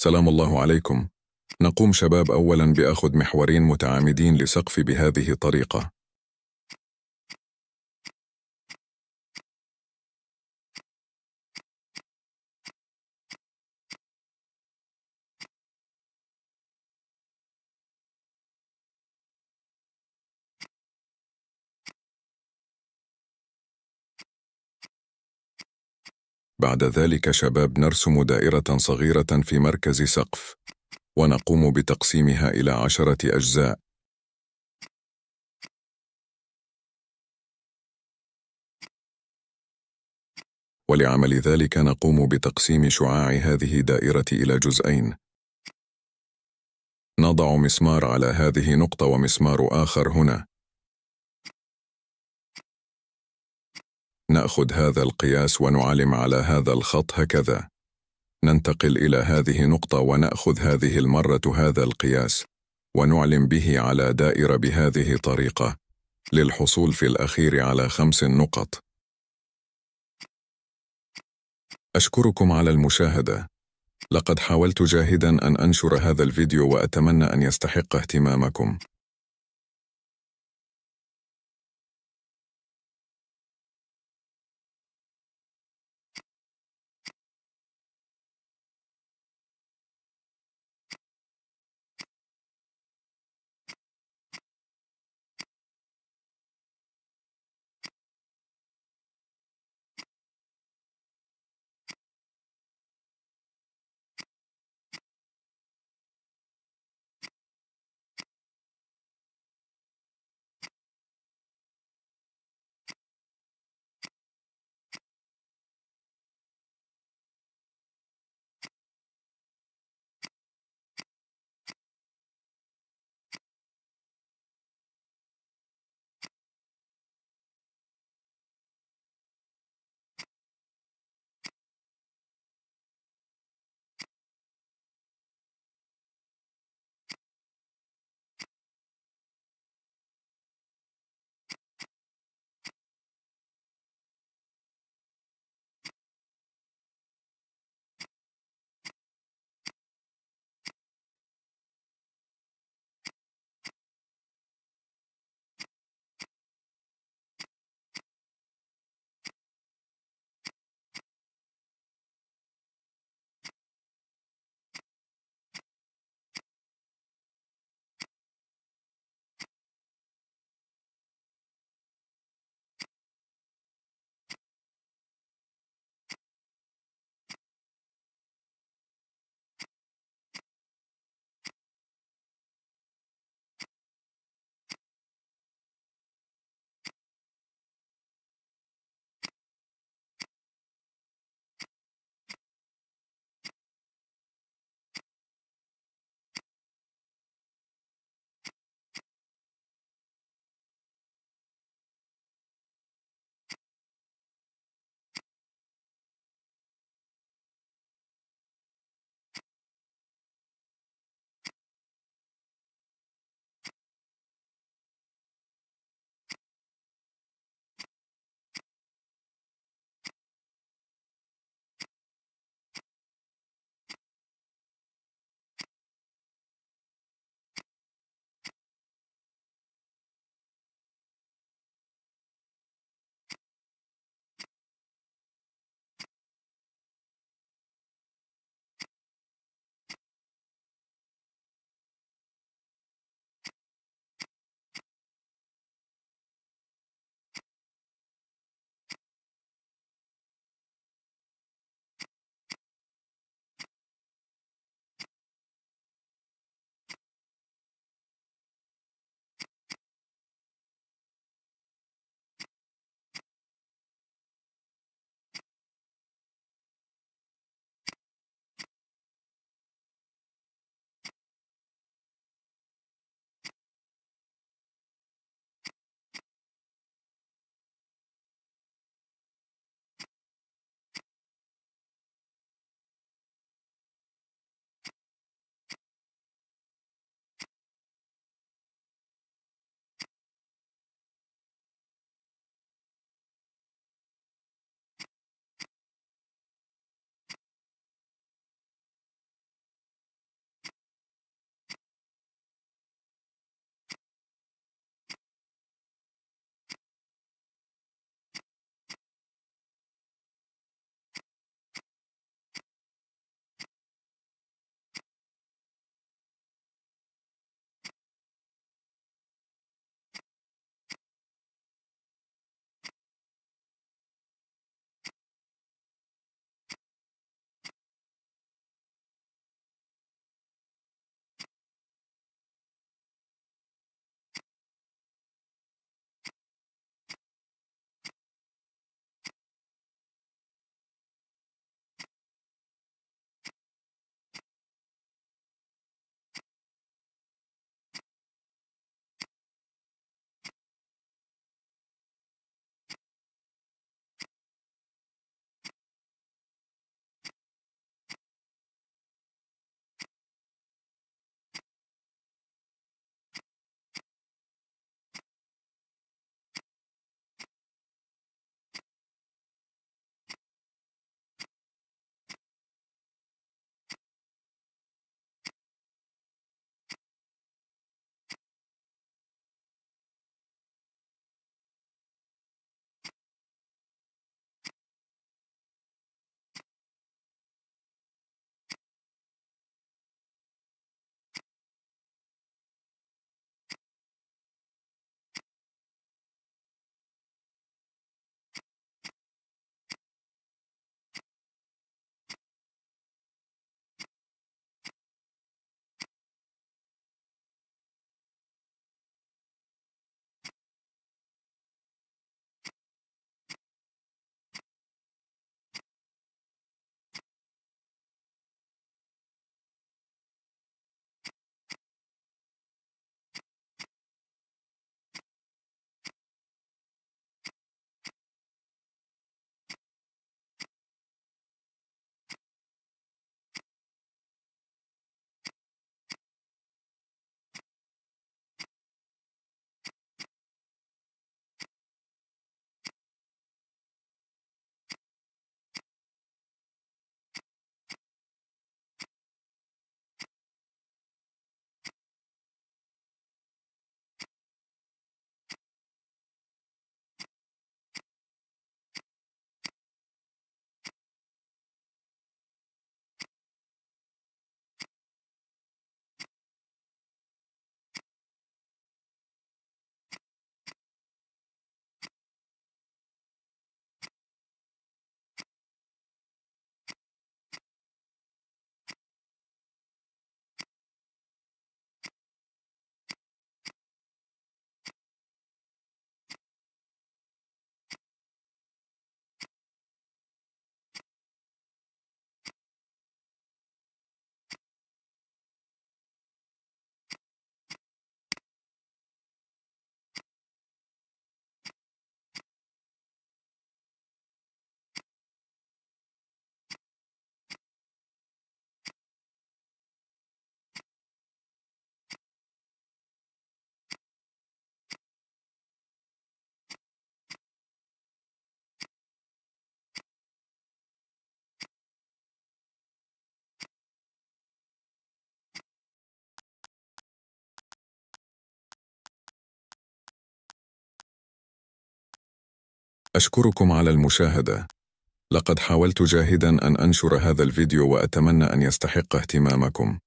سلام الله عليكم نقوم شباب أولا بأخذ محورين متعامدين لسقف بهذه الطريقة بعد ذلك شباب نرسم دائرة صغيرة في مركز سقف ونقوم بتقسيمها إلى عشرة أجزاء ولعمل ذلك نقوم بتقسيم شعاع هذه الدائرة إلى جزئين نضع مسمار على هذه نقطة ومسمار آخر هنا نأخذ هذا القياس ونعلم على هذا الخط هكذا ننتقل إلى هذه نقطة ونأخذ هذه المرة هذا القياس ونعلم به على دائرة بهذه الطريقة للحصول في الأخير على خمس نقط أشكركم على المشاهدة لقد حاولت جاهدا أن أنشر هذا الفيديو وأتمنى أن يستحق اهتمامكم أشكركم على المشاهدة. لقد حاولت جاهداً أن أنشر هذا الفيديو وأتمنى أن يستحق اهتمامكم.